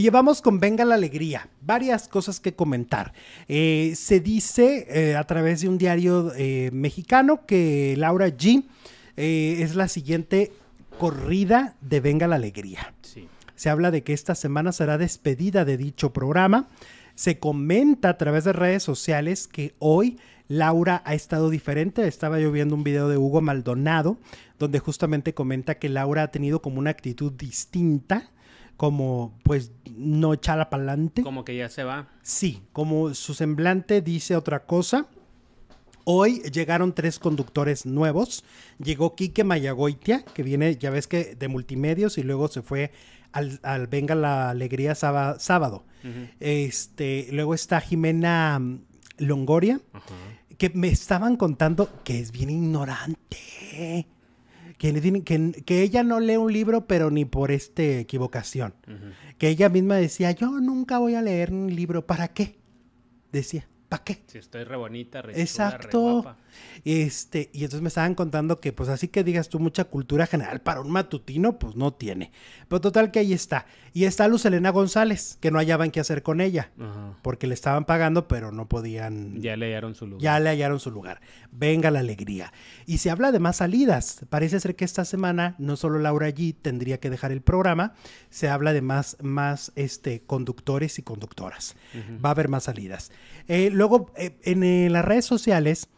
llevamos con Venga la Alegría varias cosas que comentar. Eh, se dice eh, a través de un diario eh, mexicano que Laura G es la siguiente corrida de Venga la Alegría. Se habla de que esta semana será despedida de dicho programa. Se comenta a través de redes sociales que hoy Laura ha estado diferente. Estaba yo viendo un video de Hugo Maldonado donde justamente comenta que Laura ha tenido como una actitud distinta como pues no echar para adelante. Como que ya se va. Sí, como su semblante dice otra cosa. Hoy llegaron tres conductores nuevos. Llegó Quique Mayagoitia, que viene, ya ves que de multimedios y luego se fue al, Venga la Alegría sábado. Este, luego está Jimena mm, Longoria, que me estaban contando que es bien ignorante que, que, ella no lee un libro, pero ni por esta equivocación. Que ella misma decía, yo nunca voy a leer un libro, ¿para qué? Decía. ¿para qué? Si estoy re bonita, re Exacto. este, y entonces me estaban contando que, pues así que digas tú, mucha cultura general para un matutino, pues no tiene. Pero total que ahí está. Y está Luz Elena González, que no hallaban qué hacer con ella, porque le estaban pagando, pero no podían. Ya le hallaron su lugar. Ya le hallaron su lugar. Venga la alegría. Y se habla de más salidas. Parece ser que esta semana no solo Laura allí tendría que dejar el programa, se habla de más, más este, conductores y conductoras. Va a haber más salidas. Eh, luego eh, en eh, las redes sociales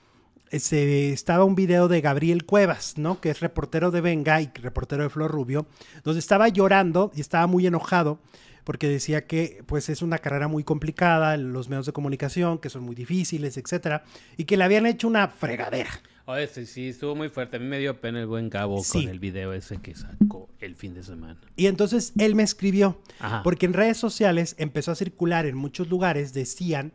eh, se, estaba un video de Gabriel Cuevas, ¿no? Que es reportero de Venga y reportero de Flor Rubio, donde estaba llorando y estaba muy enojado porque decía que pues es una carrera muy complicada, los medios de comunicación que son muy difíciles, etcétera, y que le habían hecho una fregadera. Oye, sí, sí, estuvo muy fuerte. A mí me dio pena el buen Gabo con el video ese que sacó el fin de semana. Y entonces él me escribió, porque en redes sociales empezó a circular en muchos lugares, decían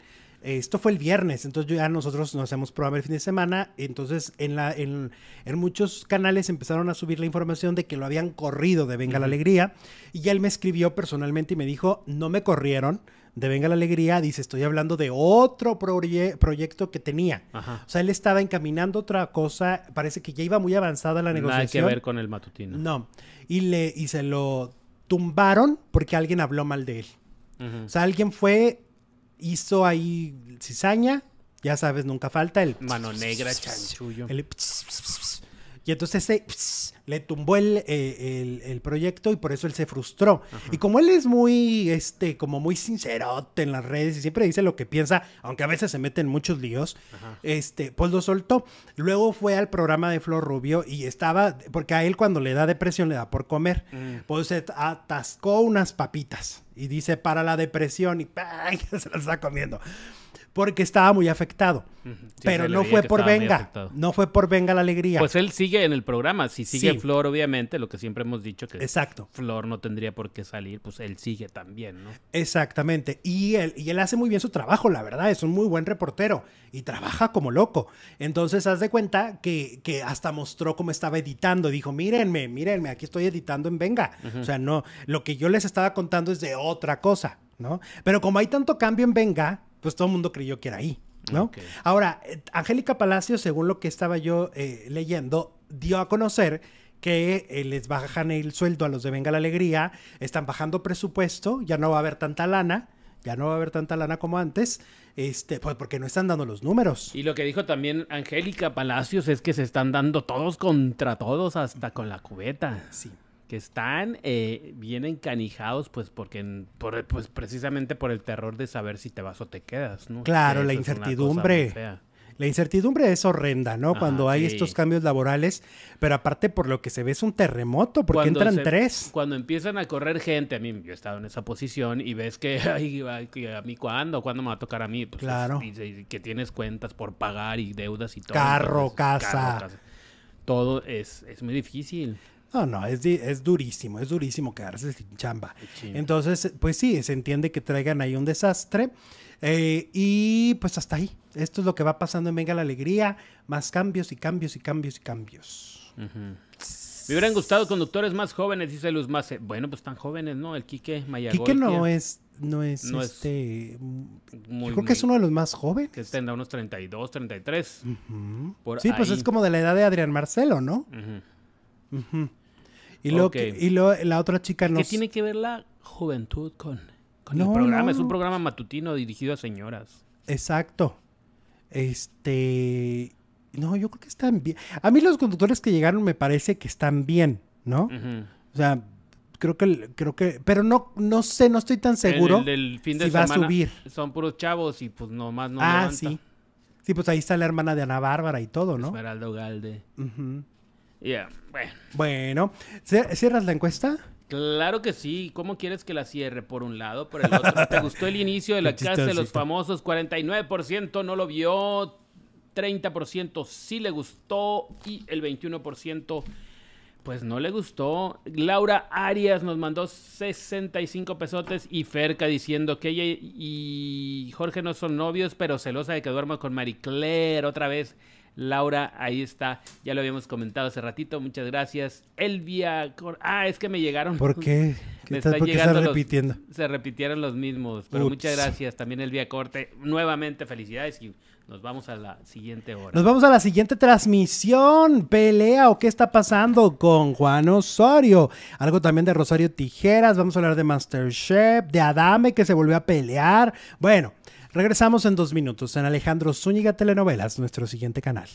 esto fue el viernes, entonces ya nosotros nos hacemos programa el fin de semana, entonces en, la, en, muchos canales empezaron a subir la información de que lo habían corrido de Venga la Alegría, y él me escribió personalmente y me dijo, no me corrieron de Venga la Alegría, dice, estoy hablando de otro proyecto que tenía. O sea, él estaba encaminando otra cosa, parece que ya iba muy avanzada la negociación. Nada que ver con el matutino. No, y, le, y se lo tumbaron porque alguien habló mal de él. O sea, alguien fue hizo ahí cizaña, ya sabes, nunca falta el... Mano negra, chanchullo. El... Y entonces se, le tumbó eh, el, el, proyecto y por eso él se frustró. Y como él es muy, este, como muy sincerote en las redes y siempre dice lo que piensa, aunque a veces se mete en muchos líos, este, pues lo soltó. Luego fue al programa de Flor Rubio y estaba, porque a él cuando le da depresión le da por comer, mm. pues se atascó unas papitas y dice para la depresión y se las está comiendo porque estaba muy afectado. Pero no fue por venga, no fue por venga la alegría. Pues él sigue en el programa, si sigue Flor obviamente, lo que siempre hemos dicho que Exacto. Flor no tendría por qué salir, pues él sigue también, ¿no? Exactamente, y él, y él hace muy bien su trabajo, la verdad, es un muy buen reportero y trabaja como loco. Entonces, haz de cuenta que, hasta mostró cómo estaba editando, dijo, mírenme, mírenme, aquí estoy editando en venga. O sea, no, lo que yo les estaba contando es de otra cosa. ¿No? Pero como hay tanto cambio en Venga, pues todo el mundo creyó que era ahí, ¿no? Ahora, eh, Angélica Palacios, según lo que estaba yo eh, leyendo, dio a conocer que eh, les bajan el sueldo a los de Venga la Alegría, están bajando presupuesto, ya no va a haber tanta lana, ya no va a haber tanta lana como antes, este, pues porque no están dando los números. Y lo que dijo también Angélica Palacios es que se están dando todos contra todos, hasta con la cubeta. Sí que están eh, bien encanijados, pues porque por, pues, precisamente por el terror de saber si te vas o te quedas, ¿no? Claro, la incertidumbre. La incertidumbre es horrenda, ¿no? cuando hay estos cambios laborales, pero aparte por lo que se ve es un terremoto, porque entran tres. Cuando empiezan a correr gente, a mí yo he estado en esa posición y ves que, ay, a mí cuándo, cuándo me va a tocar a mí, pues, claro. que tienes cuentas por pagar y deudas y todo. Carro, casa. Carro, casa. Todo es, es muy difícil. No, no, es, durísimo, es durísimo quedarse sin chamba. Entonces, pues sí, se entiende que traigan ahí un desastre. Eh, y pues hasta ahí. Esto es lo que va pasando en Venga la Alegría. Más cambios y cambios y cambios y cambios. Me hubieran gustado conductores más jóvenes, dice Luz más... Bueno, pues tan jóvenes, ¿no? El Quique Mayagol. Quique no es, no es, este... Es yo creo que es uno de los más jóvenes. Que tendrá unos 32, 33. sí, pues es como de la edad de Adrián Marcelo, ¿no? Y, lo la otra chica ¿Qué tiene que ver la juventud con, con el programa? Es un programa matutino dirigido a señoras. Exacto. Este... No, yo creo que están bien. A mí los conductores que llegaron me parece que están bien, ¿no? O sea, creo que creo que pero no no sé no estoy tan seguro el, fin de semana va a subir son puros chavos y pues nomás no ah sí sí pues ahí está la hermana de Ana Bárbara y todo no Esmeralda Galde Ajá ya Bueno. bueno, ¿cierras la encuesta? Claro que sí. ¿Cómo quieres que la cierre? Por un lado, por el otro. ¿Te gustó el inicio de la casa de los famosos? 49% no lo vio, 30% sí le gustó y el 21% pues no le gustó. Laura Arias nos mandó 65 pesotes y Ferca diciendo que ella y Jorge no son novios, pero celosa de que duerma con Marie Claire otra vez. Laura, ahí está, ya lo habíamos comentado hace ratito, muchas gracias. Elvia, Corte. ah, es que me llegaron. ¿Por qué? repitiendo? se repitieron los mismos, pero muchas gracias también Elvia Corte. Nuevamente felicidades y nos vamos a la siguiente hora. Nos vamos a la siguiente transmisión. Pelea o qué está pasando con Juan Osorio. Algo también de Rosario Tijeras. Vamos a hablar de Masterchef, de Adame que se volvió a pelear. Bueno, Regresamos en dos minutos en Alejandro Zúñiga Telenovelas, nuestro siguiente canal.